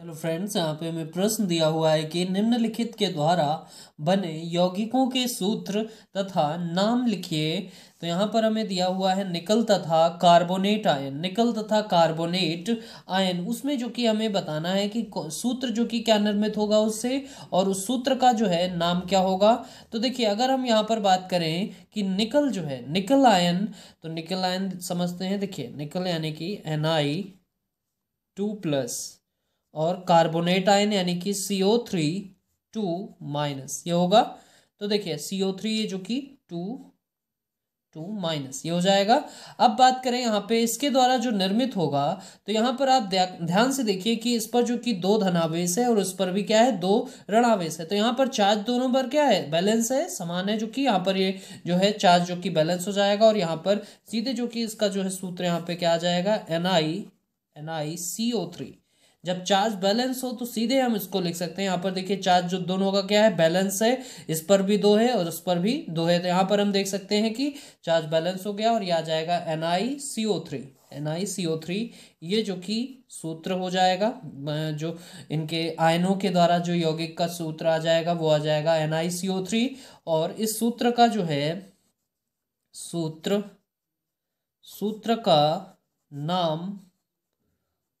hello friends यहाँ पे हमें प्रश्न दिया हुआ है कि निम्नलिखित के द्वारा बने यौगिकों के सूत्र तथा नाम लिखिए तो यहाँ पर हमें दिया हुआ है निकल तथा कार्बोनेट आयन निकल तथा कार्बोनेट आयन उसमें जो कि हमें बताना है कि सूत्र जो कि क्या निर्मित होगा उससे और उस सूत्र का जो है नाम क्या होगा तो देखिए अगर हम यहाँ पर बात करें कि निकल जो है निकल आयन तो निकल आयन समझते हैं देखिए निकल यानी कि एन आई टू प्लस और कार्बोनेट आयन यानी कि C O three two minus ये होगा तो देखिए सी ओ थ्री ये जो कि टू टू माइनस ये हो जाएगा अब बात करें यहाँ पे इसके द्वारा जो निर्मित होगा तो यहाँ पर आप ध्यान से देखिए कि इस पर जो कि दो धनावेश है और उस पर भी क्या है दो ऋणावेश है तो यहाँ पर चार्ज दोनों पर क्या है बैलेंस है समान है जो कि यहाँ पर ये जो है चार्ज जो कि बैलेंस हो जाएगा और यहाँ पर सीधे जो कि इसका जो है सूत्र यहाँ पे क्या आ जाएगा N I N I C O three जब चार्ज बैलेंस हो तो सीधे हम इसको लिख सकते हैं यहाँ पर देखिए चार्ज जो दोनों का क्या है बैलेंस है इस पर भी दो है और उस पर भी दो है तो यहाँ पर हम देख सकते हैं कि चार्ज बैलेंस हो गया और यह आ जाएगा N I C O three N I C O three ये जो कि सूत्र हो जाएगा जो इनके आयनों के द्वारा जो यौगिक का सूत्र आ जाएगा वो आ जाएगा N I C O three और इस सूत्र का जो है सूत्र सूत्र का नाम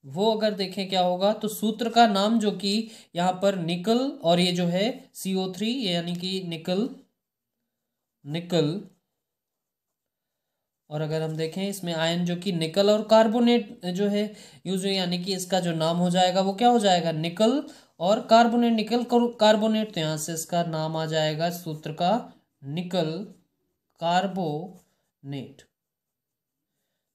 वो अगर देखें क्या होगा तो सूत्र का नाम जो कि यहाँ पर निकल और ये जो है सी ओ थ्री यानी कि निकल निकल और अगर हम देखें इसमें आयन जो कि निकल और कार्बोनेट जो है यूज यानी कि इसका जो नाम हो जाएगा वो क्या हो जाएगा निकल और कार्बोनेट निकल कार्बोनेट तो यहाँ से इसका नाम आ जाएगा सूत्र का निकल कार्बोनेट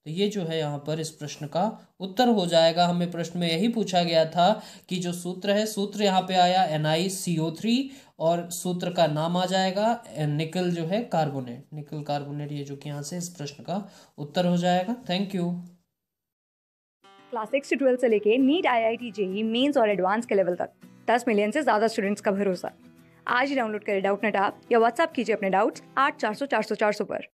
तो ये जो है यहाँ पर इस प्रश्न का उत्तर हो जाएगा हमें प्रश्न में यही पूछा गया था कि जो सूत्र है सूत्र यहाँ पे आया N I C O three और सूत्र का नाम आ जाएगा निकल जो है कार्बोनेट निकल कार्बोनेट ये जो कि यहाँ से इस प्रश्न का उत्तर हो जाएगा थैंक यू क्लास सिक्स से ट्वेल्थ से लेके NEET I I T JEE mains और एडवांस के लेवल तक दस मिलियन से ज़्यादा स्टूडेंट्स का भरोसा आज ही डाउनलोड करें डाउट नेट आप या व्हाट्सअप कीजिए अपने डाउट्स आठ चार सौ चार सौ चार सौ पर